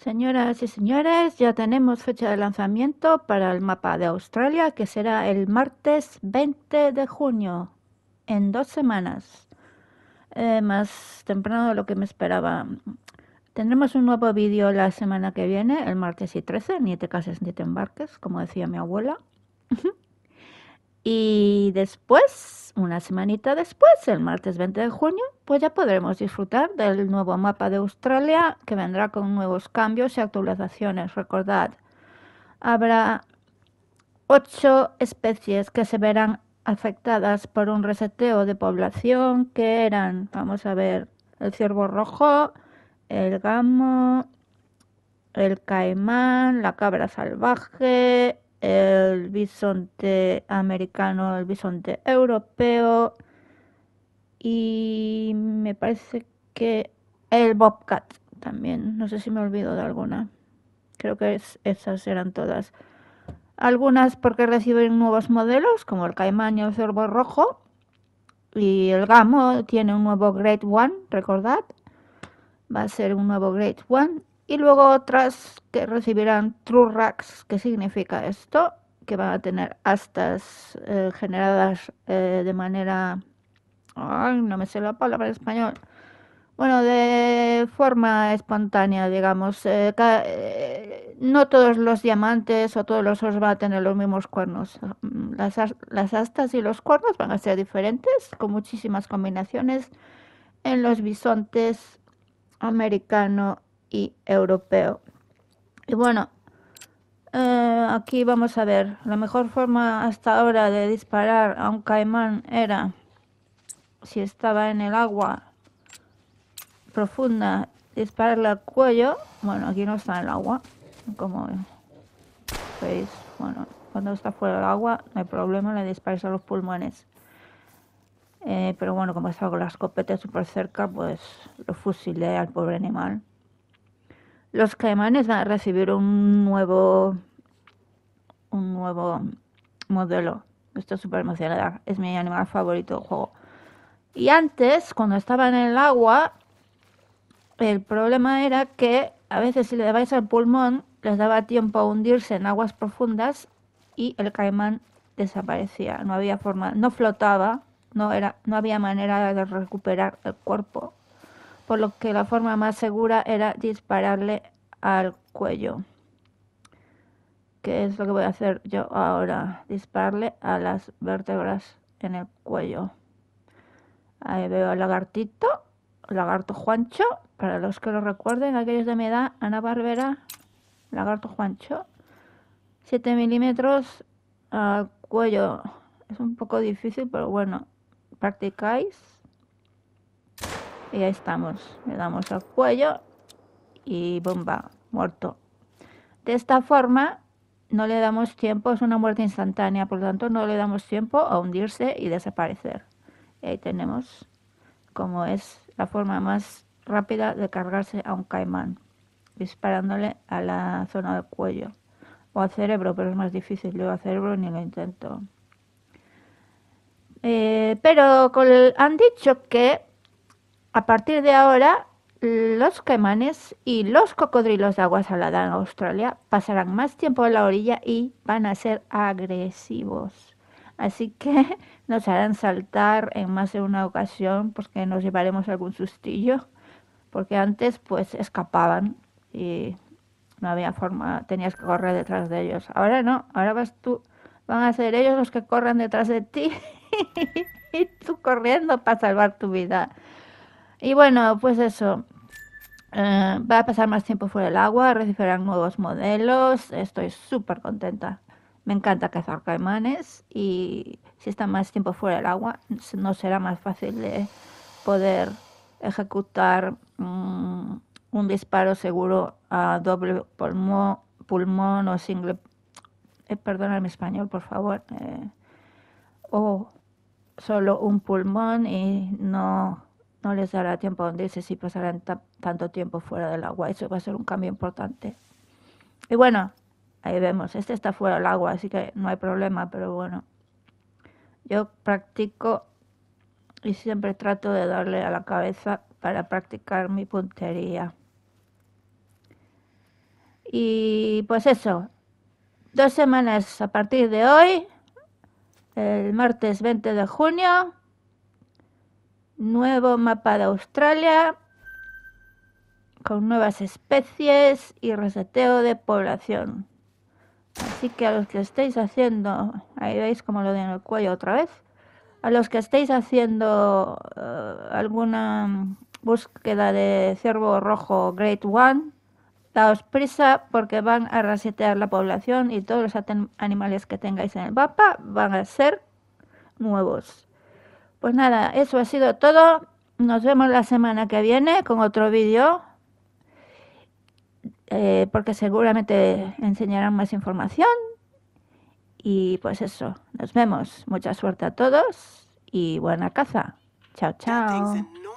Señoras y señores, ya tenemos fecha de lanzamiento para el mapa de Australia, que será el martes 20 de junio, en dos semanas, eh, más temprano de lo que me esperaba. Tendremos un nuevo vídeo la semana que viene, el martes y 13, ni te cases ni te embarques, como decía mi abuela. y después una semanita después, el martes 20 de junio, pues ya podremos disfrutar del nuevo mapa de Australia que vendrá con nuevos cambios y actualizaciones. Recordad, habrá ocho especies que se verán afectadas por un reseteo de población que eran, vamos a ver, el ciervo rojo, el gamo, el caimán, la cabra salvaje, el bisonte americano, el bisonte europeo y me parece que el bobcat también. No sé si me olvido de alguna. Creo que esas eran todas. Algunas porque reciben nuevos modelos, como el caimán y el cervo rojo. Y el gamo tiene un nuevo Great One, recordad. Va a ser un nuevo Great One y luego otras que recibirán true racks, que significa esto, que van a tener astas eh, generadas eh, de manera, ay, no me sé la palabra en español, bueno, de forma espontánea, digamos, eh, no todos los diamantes o todos los osos van a tener los mismos cuernos, las, astas y los cuernos van a ser diferentes, con muchísimas combinaciones en los bisontes americano y europeo. Y bueno, eh, aquí vamos a ver, la mejor forma hasta ahora de disparar a un caimán era si estaba en el agua profunda, dispararle al cuello. Bueno, aquí no está en el agua, como veis, bueno, cuando está fuera del agua no hay problema, le disparas a los pulmones. Eh, pero bueno, como estaba con la escopeta súper cerca, pues lo fusilé al pobre animal. Los caimanes van a recibir un nuevo, un nuevo modelo. Estoy súper emocionada. Es mi animal favorito del juego. Y antes, cuando estaba en el agua, el problema era que a veces si le dabais al pulmón, les daba tiempo a hundirse en aguas profundas y el caimán desaparecía. No había forma, no flotaba, no, era, no había manera de recuperar el cuerpo por lo que la forma más segura era dispararle al cuello. Que es lo que voy a hacer yo ahora, dispararle a las vértebras en el cuello. Ahí veo al lagartito, lagarto Juancho, para los que lo recuerden, aquellos de mi edad, Ana Barbera, lagarto Juancho. 7 milímetros al cuello. Es un poco difícil, pero bueno, practicáis y ahí estamos. Le damos al cuello y bomba, muerto. De esta forma no le damos tiempo, es una muerte instantánea, por lo tanto no le damos tiempo a hundirse y desaparecer. Y ahí tenemos como es la forma más rápida de cargarse a un caimán, disparándole a la zona del cuello o al cerebro, pero es más difícil, yo al cerebro ni lo intento. Eh, pero con han dicho que a partir de ahora, los caimanes y los cocodrilos de agua salada en Australia pasarán más tiempo en la orilla y van a ser agresivos. Así que nos harán saltar en más de una ocasión porque nos llevaremos algún sustillo. Porque antes pues escapaban y no había forma, tenías que correr detrás de ellos. Ahora no, ahora vas tú, van a ser ellos los que corran detrás de ti y tú corriendo para salvar tu vida. Y bueno, pues eso. Eh, va a pasar más tiempo fuera del agua, recibirán nuevos modelos. Estoy súper contenta. Me encanta cazar caimanes y si está más tiempo fuera del agua, no será más fácil de poder ejecutar mm, un disparo seguro a doble pulmón, pulmón o single. Eh, perdona mi español, por favor. Eh, o solo un pulmón y no no les dará tiempo a hundirse si pasarán tanto tiempo fuera del agua. Eso va a ser un cambio importante. Y bueno, ahí vemos, este está fuera del agua, así que no hay problema, pero bueno, yo practico y siempre trato de darle a la cabeza para practicar mi puntería. Y pues eso, dos semanas a partir de hoy, el martes 20 de junio, Nuevo mapa de Australia con nuevas especies y reseteo de población. Así que a los que estéis haciendo, ahí veis como lo de en el cuello otra vez, a los que estéis haciendo eh, alguna búsqueda de ciervo rojo Great One, daos prisa porque van a resetear la población y todos los animales que tengáis en el mapa van a ser nuevos. Pues nada, eso ha sido todo. Nos vemos la semana que viene con otro vídeo, eh, porque seguramente enseñarán más información. Y pues eso, nos vemos. Mucha suerte a todos y buena caza. Chao, chao.